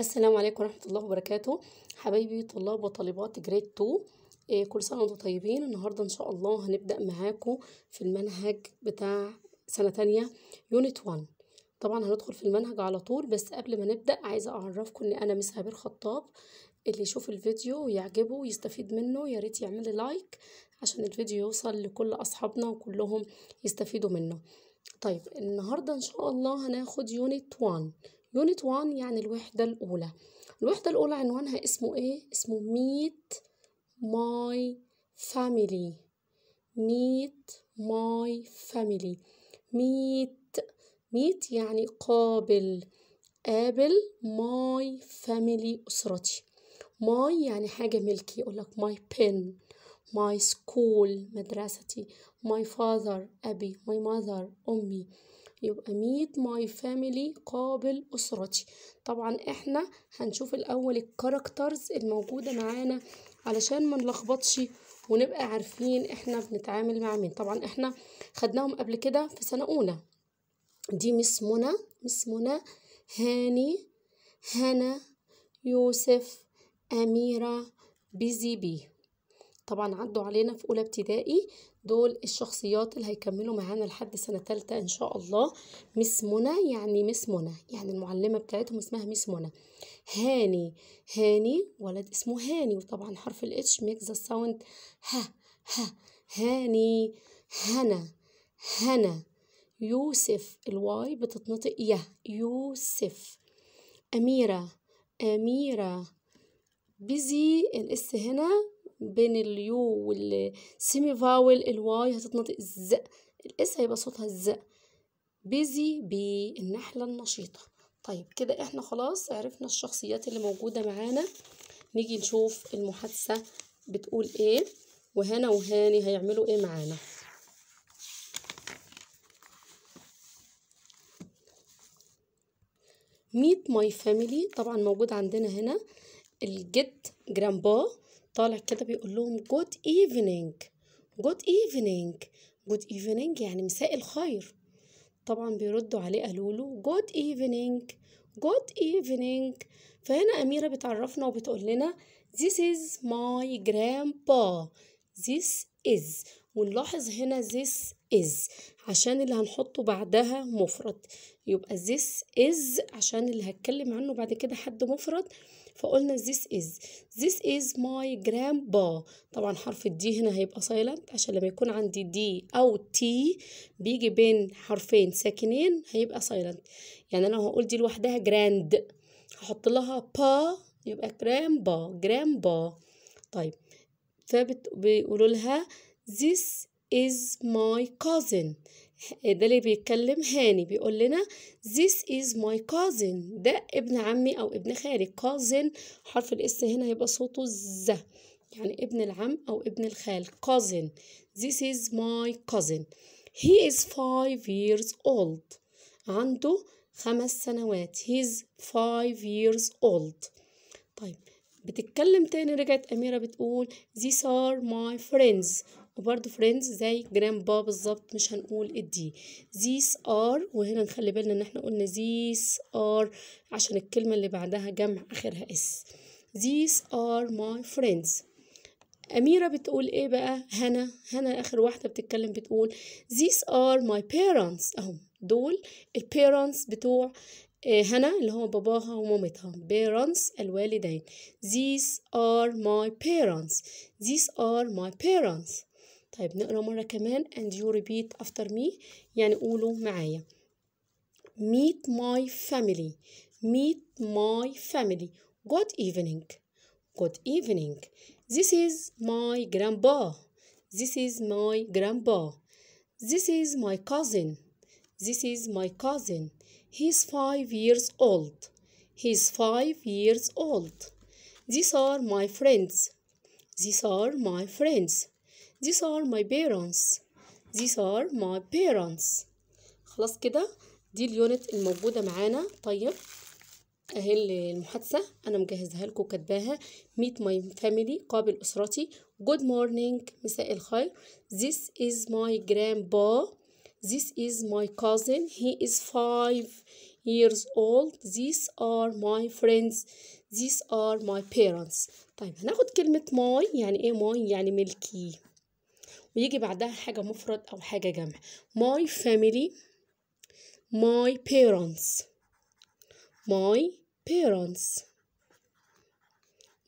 السلام عليكم ورحمة الله وبركاته حبايبي طلاب وطالبات جريد 2 آه، كل سنة وانتم طيبين النهاردة إن شاء الله هنبدأ معاكم في المنهج بتاع سنة تانية يونت 1 طبعا هندخل في المنهج على طول بس قبل ما نبدأ عايزة أعرفكم إن أنا مس هبير خطاب اللي يشوف الفيديو ويعجبه ويستفيد منه يا ريت يعمل لايك عشان الفيديو يوصل لكل أصحابنا وكلهم يستفيدوا منه طيب النهاردة إن شاء الله هناخد يونت 1 يونت 1 يعني الوحدة الأولى الوحدة الأولى عنوانها اسمه إيه؟ اسمه meet ماي فاميلي meet ماي فاميلي ميت ميت يعني قابل قابل ماي فاميلي أسرتي ماي يعني حاجة ملكي يقول لك ماي بن ماي سكول مدرستي ماي فاذر أبي ماي ماذر أمي يبقى ميت ماي فاميلي قابل أسرتي طبعا احنا هنشوف الأول الكاركترز الموجودة معانا علشان ما نلخبطش ونبقى عارفين احنا بنتعامل مع مين طبعا احنا خدناهم قبل كده في سنة أولى دي مس منى مس منى هاني هنا يوسف أميرة بيزي بي طبعا عدوا علينا في اولى ابتدائي دول الشخصيات اللي هيكملوا معانا لحد سنه ثالثه ان شاء الله مس منى يعني مس منى يعني المعلمه بتاعتهم اسمها مس منى هاني هاني ولد اسمه هاني وطبعا حرف الاتش ميك ذا ساوند ها ها هاني هنا هنا يوسف الواي بتتنطق يا يوسف أميرة أميرة بيزي الاس هنا بين اليو والسيمي فاول الواي هتتنطق ز الاس هيبقى صوتها ز بيزي بي النحلة النشيطة طيب كده احنا خلاص عرفنا الشخصيات اللي موجودة معانا نيجي نشوف المحادثة بتقول ايه وهنا وهاني هيعملوا ايه معانا ميت ماي فاميلي طبعا موجود عندنا هنا الجد جرامبا طالع كده بيقول لهم جود ايفنينج جود ايفنينج جود ايفنينج يعني مساء الخير طبعا بيردوا عليه قالوا له جود ايفنينج جود ايفنينج فهنا أميرة بتعرفنا وبتقول لنا this is my grandpa this is ونلاحظ هنا this is عشان اللي هنحطه بعدها مفرد يبقى this is عشان اللي هتكلم عنه بعد كده حد مفرد فقلنا this is this is my grandpa طبعا حرف الدي هنا هيبقى silent عشان لما يكون عندي دي أو تي بيجي بين حرفين ساكنين هيبقى silent يعني أنا هقول دي لوحدها grand هحط لها با يبقى grandpa grandpa طيب فبيقولوا لها this is my cousin آه، ده اللي بيتكلم هاني بيقول لنا this is my cousin ده ابن عمي أو ابن خالي cousin حرف الاس هنا هيبقى صوته ز يعني ابن العم أو ابن الخال cousin this is my cousin he is five years old عنده خمس سنوات he's five years old طيب بتتكلم تاني رجعت أميرة بتقول these are my friends وبرده فريندز زي جرامبا بالظبط مش هنقول الدي زيس ار وهنا نخلي بالنا ان احنا قلنا زيس ار عشان الكلمة اللي بعدها جمع اخرها اس زيس ار ماي فريندز أميرة بتقول إيه بقى هنا هنا آخر واحدة بتتكلم بتقول these are my parents أهم دول البيرنتس بتوع آه، هنا اللي هو باباها ومامتها parents الوالدين these are my parents these are my parents طيب نقرا مرة كمان and you repeat after me يعني قولوا معايا meet my family meet my family good evening good evening this is my grandpa this is my grandpa this is my cousin this is my cousin he's five years old he's five years old these are my friends these are my friends these are my parents these are my parents خلاص كده دي اليونت الموجودة معانا طيب اهي المحادثة انا مجهزها لكم كاتباها meet my family قابل اسرتي good morning مساء الخير this is my grandpa this is my cousin he is five years old these are my friends these are my parents طيب هناخد كلمة my يعني ايه my يعني ملكي ويجي بعدها حاجة مفرد أو حاجة جمع my family my parents my parents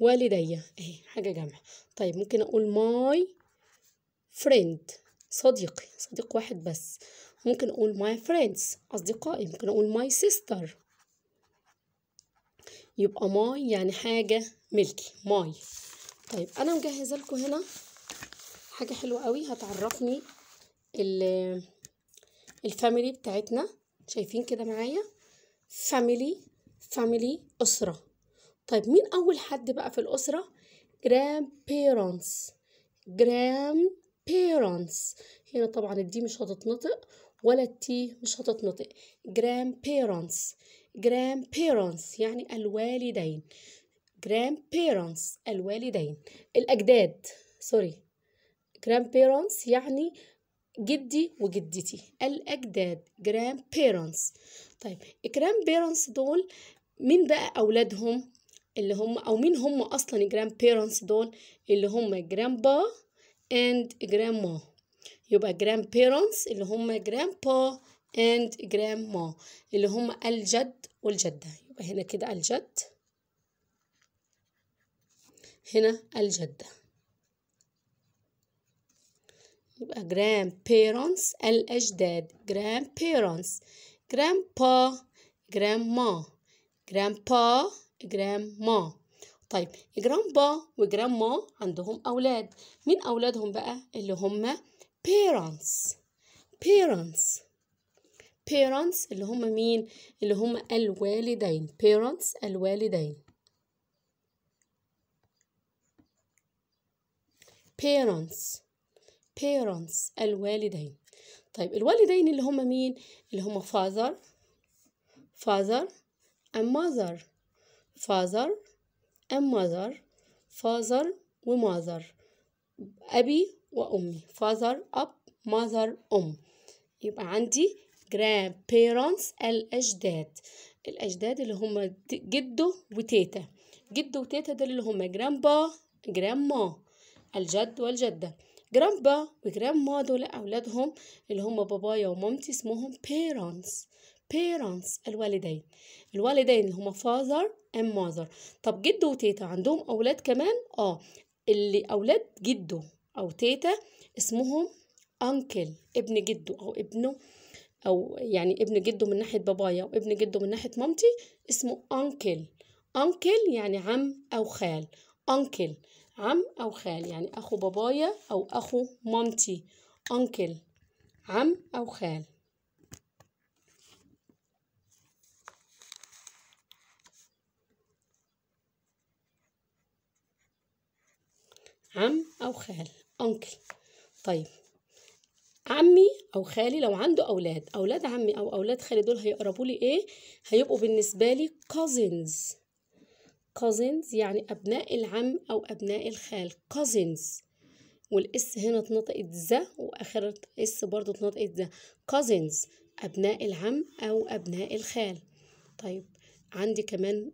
والدي اهي حاجة جمع طيب ممكن أقول my friend صديقي صديق واحد بس ممكن أقول my friends أصدقائي ممكن أقول my sister يبقى ماي يعني حاجة ملكي ماي طيب أنا مجهزة لكم هنا حاجة حلوة قوي هتعرفني الفاميلي بتاعتنا شايفين كده معايا فاميلي فاميلي أسرة طيب مين أول حد بقى في الأسرة جرام بيرانس جرام بيرانس هنا طبعا الدي مش هتتنطق ولا التي مش هتتنطق جرام بيرانس جرام بيرانس يعني الوالدين جرام بيرانس الوالدين الأجداد سوري grandparents يعني جدي وجدتي الأجداد grandparents طيب grandparents دول مين بقى أولادهم اللي هم أو مين هم أصلا grandparents دول اللي هم grandpa and grandma يبقى grandparents اللي هم grandpa and grandma اللي هم الجد والجدة يبقى هنا كده الجد هنا الجده يبقى grandparents الأجداد grandparents grandpa grandma grandpa grandma طيب جرامبا ما عندهم أولاد مين أولادهم بقى اللي هم parents parents parents اللي هم مين اللي هم الوالدين parents الوالدين parents parents الوالدين طيب الوالدين اللي هم مين اللي هم father father and mother father and mother father وmother أبي وأمي father up mother أم يبقى عندي grand parents الأجداد الأجداد اللي هم جده وتيتا جد وتيتا دول اللي هم grandpa grandma الجد والجدة جرامبا وجرام دول أولادهم اللي هم بابايا ومامتي اسمهم parents parents الوالدين الوالدين اللي هم father and mother طب جده وتيتا عندهم أولاد كمان اه اللي أولاد جده أو تيتا اسمهم أنكل ابن جده أو ابنه أو يعني ابن جده من ناحية بابايا وابن جده من ناحية مامتي اسمه أنكل أنكل يعني عم أو خال أنكل عم أو خال يعني أخو بابايا أو أخو مامتي أنكل عم أو خال عم أو خال أنكل طيب عمي أو خالي لو عنده أولاد أولاد عمي أو أولاد خالي دول هيقربوا لي إيه هيبقوا بالنسبة لي cousins cousins يعني أبناء العم أو أبناء الخال cousins والاس هنا اتنطقت ذا واخر اس برضو اتنطقت ذا cousins أبناء العم أو أبناء الخال طيب عندي كمان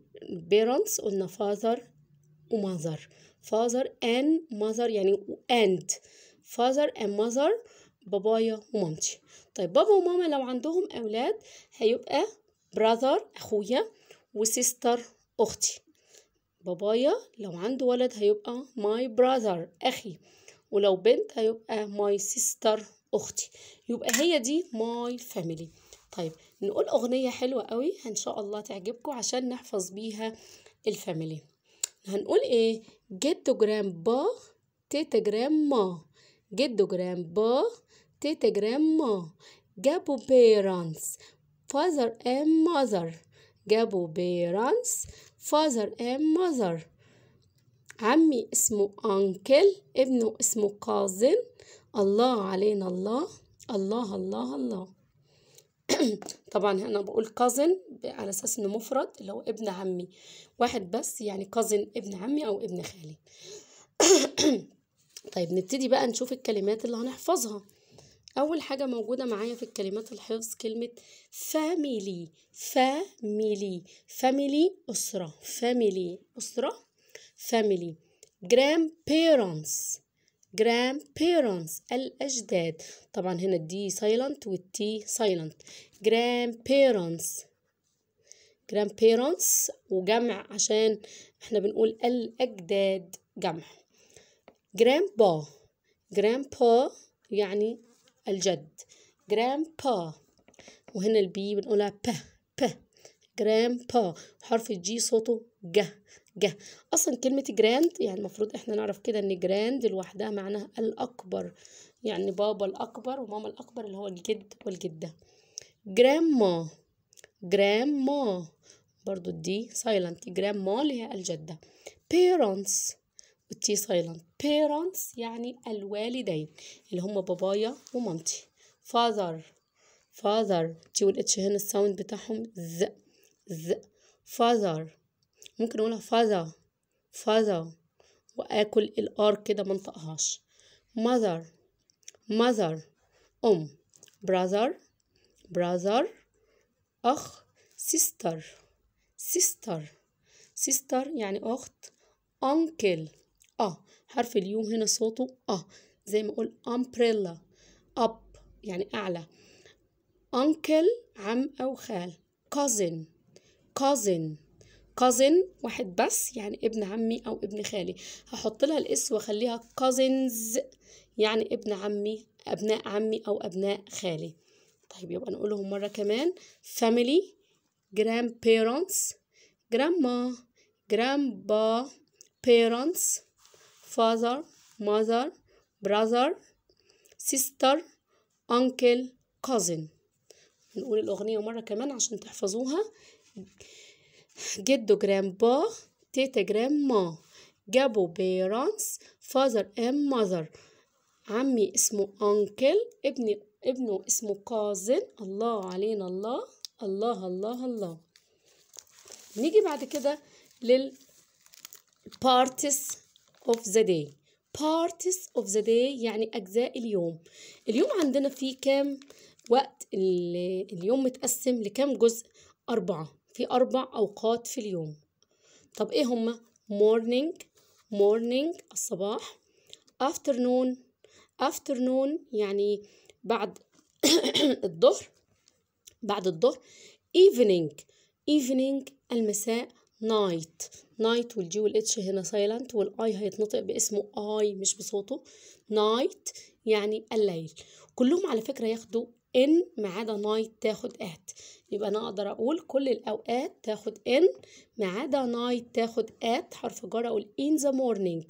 parents قلنا father وماذر father and mother يعني and father and mother بابايا ومامتي طيب بابا وماما لو عندهم أولاد هيبقى brother أخويا وسيستر أختي بابايا لو عنده ولد هيبقى my brother أخي ولو بنت هيبقى my sister أختي يبقى هي دي my family طيب نقول أغنية حلوة قوي إن شاء الله تعجبكم عشان نحفظ بيها الفاميلي هنقول إيه جدو جرامبا تيتا جرام ما جدو جرامبا تيتا جرام ما جابوا بيرانس father and mother جابوا بيرانس father and mother عمي اسمه انكل ابنه اسمه قازم الله علينا الله الله الله الله طبعا انا بقول cousin على اساس انه مفرد اللي هو ابن عمي واحد بس يعني cousin ابن عمي او ابن خالي طيب نبتدي بقى نشوف الكلمات اللي هنحفظها أول حاجة موجودة معايا في الكلمات الحفظ كلمة فاميلي فاميلي فاميلي أسرة فاميلي أسرة فاميلي جرام بيرنتس جرام بيرنتس الأجداد طبعا هنا الدي سايلنت والتي سايلنت جرام بيرنتس جرام بيرنتس وجمع عشان احنا بنقول الأجداد جمع جرام با جرام با يعني الجد جرامبا وهنا البي بنقولها ب ب جرامبا حرف الجي صوته ج جه اصلا كلمه جراند يعني المفروض احنا نعرف كده ان جراند لوحدها معناها الاكبر يعني بابا الاكبر وماما الاكبر اللي هو الجد والجده جرامما جرامما برضو الدي سايلنت جرامما اللي هي الجده بيرنتس بالتي سايلنت parents يعني الوالدين اللي هم بابايا ومامتي فاذر فاذر تي والاتش هنا الساوند بتاعهم ز ز فاذر ممكن اقولها فازا فازا واكل الار كده ما انطقهاش ماذر ماذر ام براذر براذر اخ سيستر سيستر سيستر يعني اخت uncle اه حرف اليو هنا صوته اه زي ما اقول أمبريلا اب يعني اعلى uncle عم او خال cousin cousin cousin واحد بس يعني ابن عمي او ابن خالي هحط لها الاس واخليها cousins يعني ابن عمي ابناء عمي او ابناء خالي طيب يبقى نقولهم مره كمان family grandparents grandma grandpa parents father mother brother sister uncle cousin نقول الأغنية مرة كمان عشان تحفظوها جدو جرامبا تيتا جرامما جابو بيرانس father and mother عمي اسمه أنكل ابني ابنه اسمه كازن الله علينا الله الله الله الله نيجي بعد كده للبارتس of the day parts of the day يعني أجزاء اليوم اليوم عندنا فيه كام وقت اليوم متقسم لكام جزء أربعة في أربع أوقات في اليوم طب إيه هما morning morning الصباح afternoon afternoon يعني بعد الظهر بعد الظهر evening evening المساء نايت نايت والجي والاتش هنا سايلنت والاي هيتنطق باسمه اي مش بصوته نايت يعني الليل كلهم على فكره ياخدوا ان ما عدا نايت تاخد ات يبقى انا اقدر اقول كل الاوقات تاخد ان ما عدا نايت تاخد ات حرف جر اقول in the morning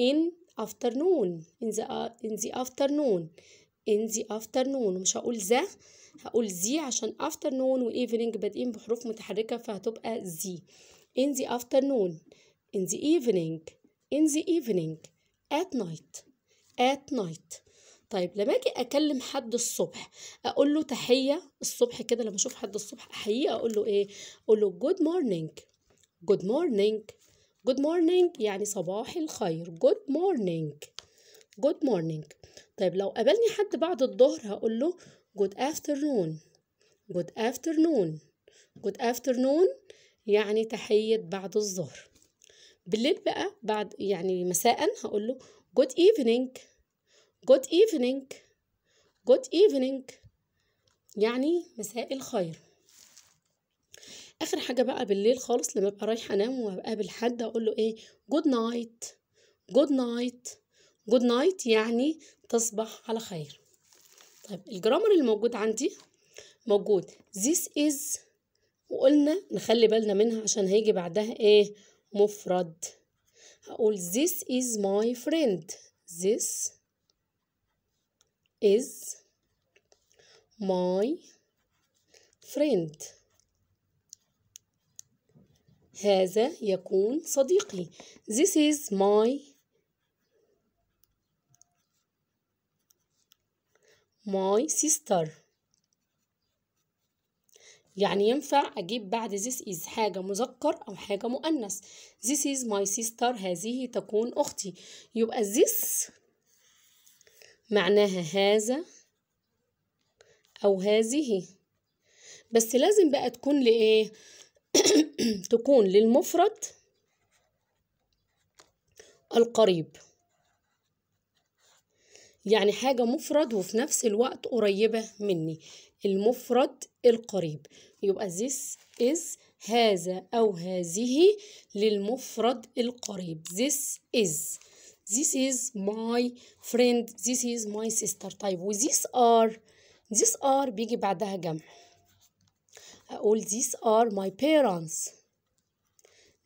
in afternoon ان ذا ان in the afternoon in the afternoon مش هقول ذا هقول زي عشان afternoon و evening بادئين بحروف متحركة فهتبقى زي in the afternoon in the evening in the evening at night at night طيب لما اجي اكلم حد الصبح اقول له تحيه الصبح كده لما اشوف حد الصبح احييه اقول له ايه اقول له جود مورنينج جود مورنينج جود مورنينج يعني صباح الخير جود مورنينج جود مورنينج طيب لو قابلني حد بعد الظهر هقول له جود افترنون جود افترنون جود افترنون يعني تحية بعد الظهر بالليل بقى بعد يعني مساء هقول له good evening good evening good evening يعني مساء الخير اخر حاجه بقى بالليل خالص لما ابقى رايحه انام وبقابل حد اقول له ايه جود نايت جود نايت جود نايت يعني تصبح على خير طيب الجرامر الموجود عندي موجود this is وقلنا نخلي بالنا منها عشان هيجي بعدها ايه مفرد هقول this is my friend this is my friend هذا يكون صديقي this is my my sister يعني ينفع أجيب بعد this is حاجة مذكر أو حاجة مؤنث this is my sister هذه تكون أختي يبقى this معناها هذا أو هذه بس لازم بقى تكون لإيه تكون للمفرد القريب يعني حاجة مفرد وفي نفس الوقت قريبة مني المفرد القريب يبقى this is هذا أو هذه للمفرد القريب this is this is my friend this is my sister طيب و this are this are بيجي بعدها جمع أقول these are my parents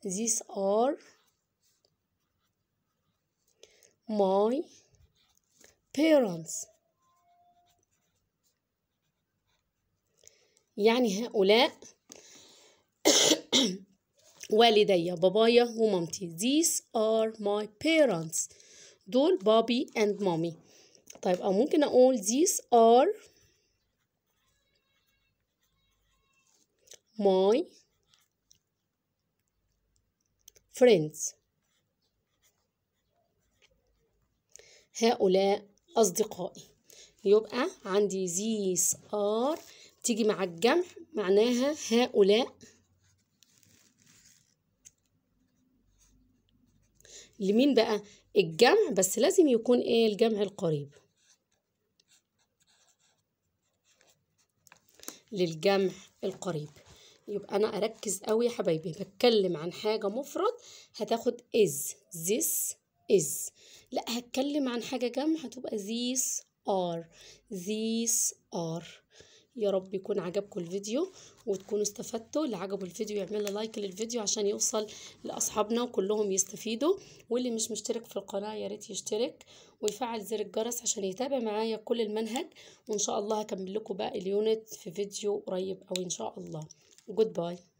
these are my parents يعني هؤلاء والدي بابايا ومامتي these are my parents دول بابي and مامي طيب أو ممكن أقول these are my friends هؤلاء أصدقائي يبقى عندي these are تيجي مع الجمع معناها هؤلاء لمين بقى الجمع بس لازم يكون ايه الجمع القريب للجمع القريب يبقى انا اركز قوي يا حبايبي بتكلم عن حاجه مفرد هتاخد از ذس از لا هتكلم عن حاجه جمع هتبقى ذيس ار ذيس ار يا رب يكون عجبكم الفيديو وتكونوا استفدتوا اللي عجبه الفيديو يعمل لايك للفيديو عشان يوصل لاصحابنا وكلهم يستفيدوا واللي مش مشترك في القناه يا ريت يشترك ويفعل زر الجرس عشان يتابع معايا كل المنهج وان شاء الله هكمل لكم باقي اليونت في فيديو قريب او ان شاء الله جود باي